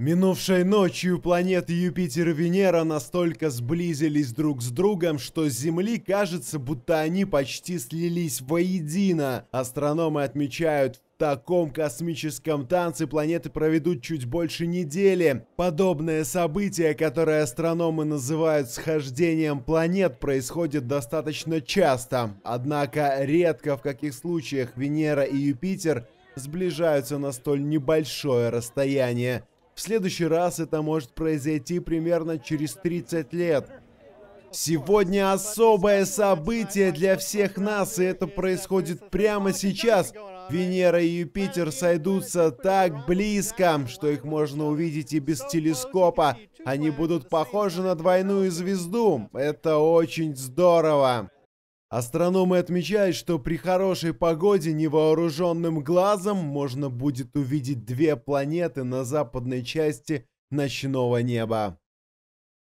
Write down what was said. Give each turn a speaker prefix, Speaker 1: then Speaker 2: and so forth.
Speaker 1: Минувшей ночью планеты Юпитер и Венера настолько сблизились друг с другом, что с Земли кажется, будто они почти слились воедино. Астрономы отмечают, в таком космическом танце планеты проведут чуть больше недели. Подобное событие, которое астрономы называют схождением планет, происходит достаточно часто. Однако редко в каких случаях Венера и Юпитер сближаются на столь небольшое расстояние. В следующий раз это может произойти примерно через 30 лет. Сегодня особое событие для всех нас, и это происходит прямо сейчас. Венера и Юпитер сойдутся так близко, что их можно увидеть и без телескопа. Они будут похожи на двойную звезду. Это очень здорово. Астрономы отмечают, что при хорошей погоде невооруженным глазом можно будет увидеть две планеты на западной части ночного неба.